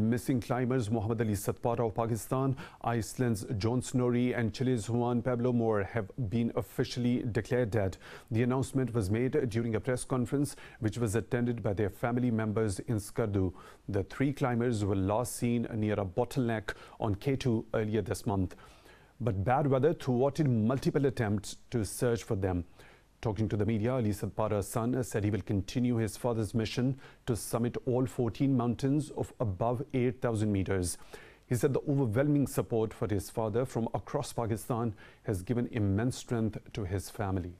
Missing climbers Mohammad Ali Satpara of Pakistan, Iceland's John Snorri and Chile's Juan Pablo Moore have been officially declared dead. The announcement was made during a press conference which was attended by their family members in Skardu. The three climbers were last seen near a bottleneck on K2 earlier this month. But bad weather thwarted multiple attempts to search for them. Talking to the media, Ali Sadpara's son said he will continue his father's mission to summit all 14 mountains of above 8,000 meters. He said the overwhelming support for his father from across Pakistan has given immense strength to his family.